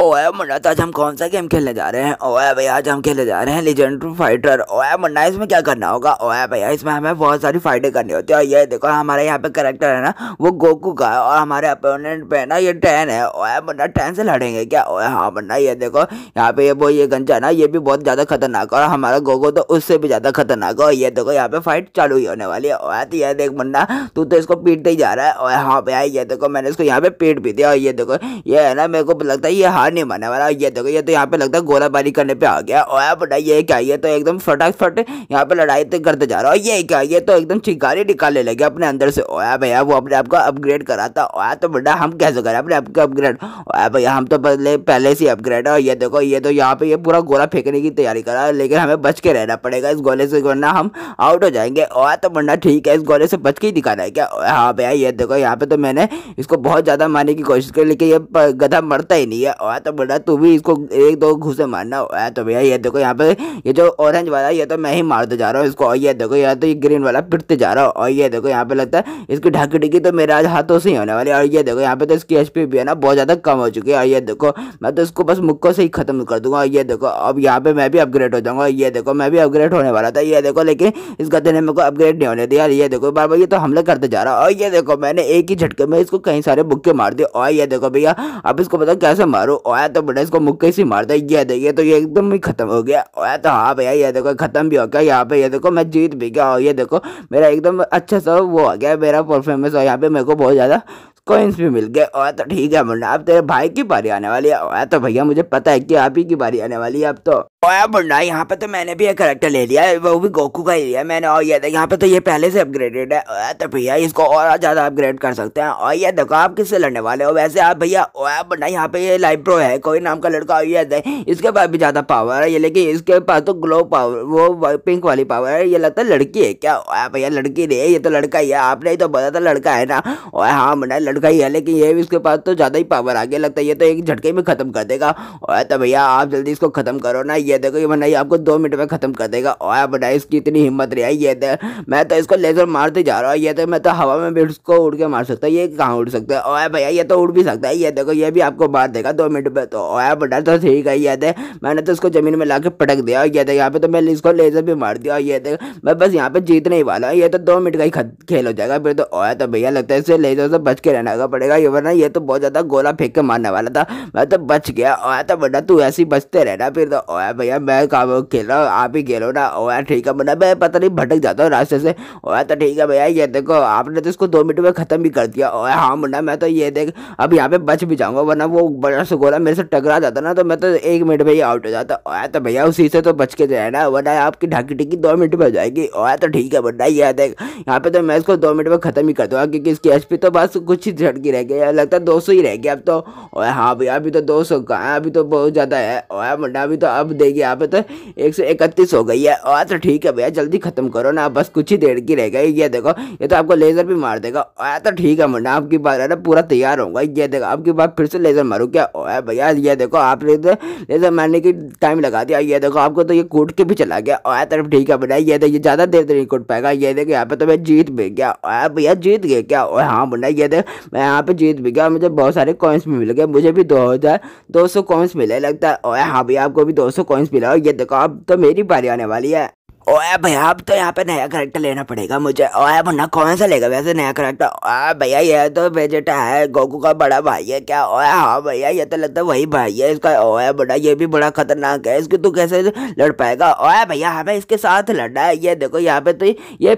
ओए मुन्ना तो आज हम कौन सा गेम खेलने जा रहे हैं ओए भैया आज हम खेलने जा रहे हैं लीजेंड फाइटर ओए मुन्ना इसमें क्या करना होगा ओए भैया इसमें हमें बहुत सारी फाइटें करनी होती है और ये देखो हमारे यहाँ पे करेक्टर है ना वो गोकू का है और हमारे अपोनेंट पे ना ये टेन है ओए मुन्ना टेन से लड़ेंगे क्या ओ हाँ मुन्ना ये देखो यहाँ पे ये वो ये गंजा ना ये भी बहुत ज़्यादा खतरनाक है और हमारा गोको तो उससे भी ज़्यादा खतरनाक है और ये देखो यहाँ पे फाइट चालू ही होने वाली है ओए तो ये देख मुन्ना तू तो इसको पीटते ही जा रहा है ओ हाँ भैया ये देखो मैंने इसको यहाँ पे पीट भी दिया और ये देखो ये है ना मेरे को लगता है ये हार नहीं मानने वाला ये देखो ये तो यहाँ पे लगता है गोलाबारी करने पे आ गया और आप ये क्या ये तो एकदम फटाफट यहाँ पे लड़ाई तो करते जा रहा है ये क्या ये तो एकदम चिंगारी निकालने लगे अपने अंदर से ओया भैया वो अपने आपको अपग्रेड करा था ओया तो बड़ा हम कैसे करें अपने आपको अपग्रेड ओया भैया हम तो पहले पहले से अपग्रेड है और ये देखो ये तो यहाँ पे ये पूरा गोला फेंकने की तैयारी करा लेकिन हमें बच के रहना पड़ेगा इस गोले से वरना हम आउट हो जाएंगे ओया तो बड़ा ठीक है इस गोले से बच के ही दिखाना है क्या हाँ भैया ये देखो यहाँ पे तो मैंने इसको बहुत ज़्यादा मारने की कोशिश करी लेकिन ये गधा मरता ही नहीं है हुआ हाँ, तो बेटा तू भी इसको एक दो घुसे मारना है तो भैया ये देखो यहाँ पे ये जो ऑरेंज वाला ये तो मैं ही मारते जा रहा हूँ इसको और ये देखो यहाँ तो ये ग्रीन वाला पिटते जा रहा हूँ और ये देखो यहाँ पे लगता है इसकी ढाकी ढिकी तो मेरे आज हाथों से ही होने वाली और ये देखो यहाँ पे तो इसकी एच भी है ना बहुत ज़्यादा कम हो चुकी है और ये देखो मैं तो इसको बस मुक्को से ही खत्म कर दूंगा और ये देखो अब यहाँ पे मैं भी अपग्रेड हो जाऊंगा ये देखो मैं भी अपग्रेड होने वाला था ये देखो लेकिन इस गद्दे ने मेरे को अपग्रेड नहीं होने दिया ये देखो बार बार ये तो हमला करते जा रहा और ये देखो मैंने एक ही झटके में इसको कई सारे बुक्के मार दिए और ये देखो भैया अब इसको पता कैसे मारो ओया तो बेटा इसको मुक्के से मार दिया ये देखिए तो ये एकदम ही खत्म हो गया ओया तो हाँ भैया ये देखो खत्म भी हो गया यहाँ पे ये देखो मैं जीत भी गया और ये देखो मेरा एकदम अच्छा सा वो आ गया मेरा परफॉर्मेंस और यहाँ पे मेरे को बहुत ज़्यादा कोइंस भी मिल गए और तो ठीक है मुन्ना अब तेरे भाई की बारी आने वाली है और तो भैया मुझे पता है कि आप ही की बारी आने वाली है अब तो और यहाँ पे तो मैंने भी एक करेक्टर ले लिया है वो भी गोकू का ही लिया मैंने और ये यहाँ पे तो ये पहले से अपग्रेडेड है तो भैया इसको और ज़्यादा अपग्रेड कर सकते हैं और ये देखो आप किससे लड़ने वाले हो वैसे आप भैया ओया बुंडा यहाँ पे ये लाइफ प्रो है कोई नाम का लड़का ये दे इसके पास भी ज़्यादा पावर है ये लेकिन इसके पास तो ग्लो पावर वो पिंक वाली पावर है ये लगता है लड़की है क्या और भैया लड़की नहीं है ये तो लड़का ही है आपने ही तो बोला था लड़का है ना और हाँ मुन्ना लड़का ही है लेकिन ये भी इसके पास तो ज़्यादा ही पावर आ गया लगता है ये तो एक झटके में ख़त्म कर देगा और तो भैया आप जल्दी इसको ख़त्म करो ना ये ये देखो ये बनाई आपको दो मिनट में ख़त्म कर देगा और बनाई इसकी इतनी हिम्मत रही है ये दे तो, मैं तो इसको लेजर मारते जा रहा हूँ ये तो मैं तो हवा में भी उसको उड़ के मार सकता ये कहाँ उड़ सकता है और भैया ये तो उड़ भी सकता है ये देखो ये भी आपको मार देगा दो मिनट में तो ओया बटा तो ठीक है ये दे तो, मैंने तो इसको ज़मीन में ला पटक दिया और ये देख तो, यहाँ पे तो मैंने इसको लेजर भी मार दिया और ये देख मैं बस यहाँ पे जीतने ही वाला हूँ ये तो दो मिनट का ही खेल हो जाएगा फिर तो ओया तो भैया लगता है इससे लेजर से बच के रहना पड़ेगा ये वरना ये तो बहुत ज़्यादा गोला फेंक के मारने वाला था मैं तो बच गया ओया तो बड़ा तू ऐसे ही बचते रहना फिर तो ओया भैया मैं काम खेल रहा हूँ आप ही खेलो ना ओ यार ठीक है बना मैं पता नहीं भटक जाता हूँ रास्ते से ओ यार तो ठीक है भैया ये देखो आपने तो इसको दो मिनट में ख़त्म भी कर दिया ओ यार हाँ मुन्ना मैं तो ये देख अब यहाँ पे बच भी जाऊँगा वरना वो बड़ा गोला मेरे से टकरा जाता ना तो मैं तो एक मिनट में ही आउट हो जाता ओ यार तो भैया उसी से तो बच के तो ना वरना आपकी ढाकी टिकी दो मिनट में हो जाएगी ओ यार तो ठीक है मुन्ना ये देख यहाँ पे तो मैं इसको दो मिनट में ख़त्म ही कर दूँगा क्योंकि इसकी एच तो बस कुछ ही झटकी रह गई लगता है दो ही रह गया अब तो ओ हाँ भैया अभी तो दो सौ का अभी तो बहुत ज़्यादा है और मुन्ना अभी तो अब देगी यहाँ पे तो एक सौ इकतीस हो गई है और हाँ, तो ठीक है भैया जल्दी खत्म करो ना बस कुछ ही देर की रह गई ये देखो ये तो आपको लेज़र भी मार देगा और हाँ, तो ठीक है मुन्ना आपकी बात है ना पूरा तैयार होगा ये देखो आपकी बात फिर से लेज़र मारू क्या ओए हाँ भैया ये देखो आपने तो लेज़र मारने की टाइम लगा दिया ये देखो आपको तो ये कूट के भी चला गया और तरफ तो ठीक है मुन्ना ये देखिए ज़्यादा देर तक नहीं कूट पाएगा ये देखो यहाँ पे तो मैं जीत भी गया ओए भैया जीत गए क्या ओ हाँ मुन्ना ये देखो मैं यहाँ पे जीत भी गया मुझे बहुत सारे कॉइन्स भी मिल गए मुझे भी दो हज़ार दो सौ कॉइन्स मिले लगता है ओए हाँ भैया आपको भी दो सौ कॉइन्स मिला ये देखो अब तो मेरी बारी आने वाली है ओए भैया अब तो यहाँ पे नया करेक्टर लेना पड़ेगा मुझे ओए मुन्ना कौन सा लेगा वैसे नया करेक्टर ओए भैया ये तो बेजेटा है गोकू का बड़ा भाई है क्या ओए हाँ भैया ये तो लगता है वही भाई है इसका ओए बड़ा ये भी बड़ा खतरनाक है इसको तू तो कैसे लड़ पाएगा ओए भैया हमें इसके साथ लड़ना है ये देखो यहाँ पे तो ये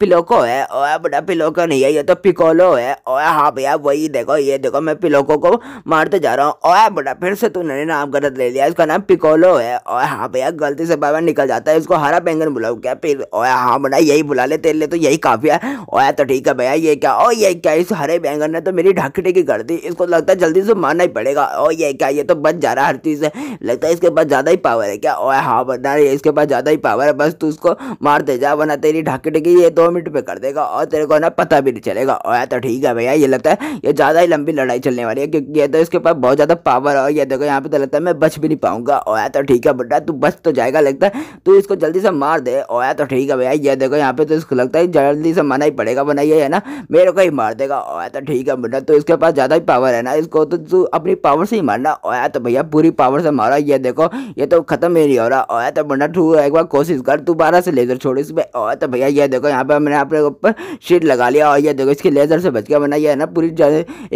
पिलोको है ओए बड़ा पिलोको नहीं है ये तो पिकोलो है ओए हाँ भैया वही देखो ये देखो मैं पिलोको को मारते जा रहा हूँ ओए बड़ा फिर से तूने नाम गलत ले लिया इसका नाम पिकोलो है ओए हाँ भैया गलती से बाबा निकल जाता है इसको हरा बैंगन मैंने बुलाऊँ क्या फिर ओया हाँ बना यही बुला ले तेरे लिए तो यही काफ़ी है ओया तो ठीक है भैया ये क्या ओ ये क्या इस हरे बैंगन ने तो मेरी ढाकी टेकी कर दी इसको तो लगता है जल्दी से मारना ही पड़ेगा ओ ये क्या ये तो बच जा रहा है हर चीज़ से लगता है इसके पास ज़्यादा ही पावर है क्या ओया हाँ बना रही इसके पास ज़्यादा ही पावर है बस तू उसको मार दे जा वरना तेरी ढाकी टेकी ये दो मिनट पर कर देगा और तेरे को ना पता भी नहीं चलेगा ओया तो ठीक है भैया ये लगता है ये ज़्यादा ही लंबी लड़ाई चलने वाली है क्योंकि ये तो इसके पास बहुत ज़्यादा पावर है ये देखो यहाँ पे तो लगता है मैं बच भी नहीं पाऊंगा ओया तो ठीक है बड्डा तू बच तो जाएगा लगता है तू इसको जल्दी से मार मार दे ओ तो ठीक है भैया ये देखो यहाँ पे तो इसको लगता है जल्दी से मना ही पड़ेगा वरना ये है ना मेरे को ही मार देगा ओ तो ठीक है बेटा तो इसके पास ज़्यादा ही पावर है ना इसको तो तू अपनी पावर से ही मारना ओ तो भैया पूरी पावर से मारा ये देखो ये तो खत्म ही नहीं हो रहा ओया तो बंडा तू एक बार कोशिश कर तू बारह से लेजर छोड़ इसमें ओया तो भैया ये देखो यहाँ पर मैंने अपने ऊपर शीट लगा लिया और ये देखो इसके लेजर से बच गया वरना ये है ना पूरी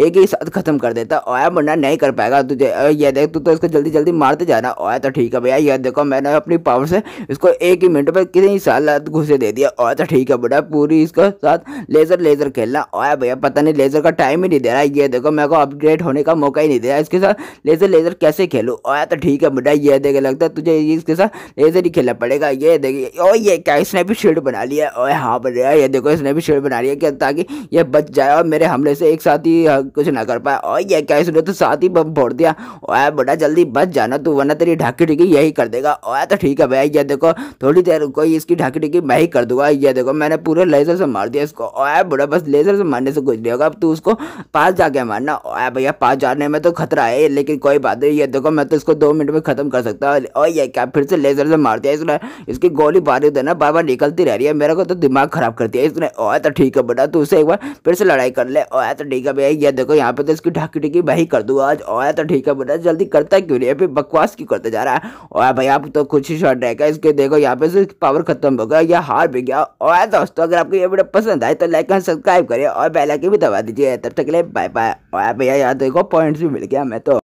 एक ही साथ खत्म कर देता ओया बंडा नहीं कर पाएगा तुझे ये देख तू तो इसको जल्दी जल्दी मारते जाना ओया तो ठीक है भैया ये देखो मैंने अपनी पावर से इसको एक ही घंटों पर कितनी साल घुसे दे दिया और अच्छा ठीक है बेटा पूरी इसका साथ लेजर लेजर खेलना और भैया पता नहीं लेजर का टाइम ही नहीं दे रहा ये देखो मेरे को अपग्रेड होने का मौका ही नहीं दे रहा इसके साथ लेजर लेजर कैसे खेलूँ और तो ठीक है बेटा ये देखे लगता है तुझे इसके साथ लेजर ही खेलना पड़ेगा ये देखिए और ये क्या इसने भी शेड बना लिया और हाँ बढ़िया ये देखो इसने भी शेड बना लिया क्या ताकि ये बच जाए और मेरे हमले से एक साथ ही हाँ, कुछ ना कर पाए और ये क्या इसने तो साथ ही बम फोड़ दिया और बेटा जल्दी बच जाना तू वरना तेरी ढाकी ढीकी यही कर देगा और तो ठीक है भैया ये देखो थोड़ी यार रुको ये इसकी ढाकी ढकी मैं ही कर दूंगा ये देखो मैंने पूरे लेजर से मार दिया इसको ओए बुरा बस लेजर से मारने से कुछ नहीं होगा अब तू उसको पास जाके मारना ओए भैया पास जाने में तो खतरा है लेकिन कोई बात नहीं ये देखो मैं तो इसको दो मिनट में ख़त्म कर सकता हूँ और ये क्या फिर से लेजर से मार दिया इसने इसकी गोली बारी है ना बार बार निकलती रह रही है मेरे को तो दिमाग ख़राब कर दिया इसने ओए तो ठीक है बेटा तू उसे एक बार फिर से लड़ाई कर ले ओए तो ठीक है भैया ये देखो यहाँ पे तो इसकी ढाकी ढकी मैं ही कर दूंगा आज ओए तो ठीक है बेटा जल्दी करता क्यों नहीं अभी बकवास क्यों करता जा रहा है ओए भैया तो कुछ ही शॉर्ट रहेगा इसके देखो यहाँ पे से इसकी पावर खत्म हो गया या हार भी गया और दोस्तों अगर आपको ये वीडियो पसंद आए तो लाइक और सब्सक्राइब करें और बेल आइकन भी दबा दीजिए तब तक के लिए बाय बाय और भैया याद तो देखो पॉइंट्स भी मिल गया मैं तो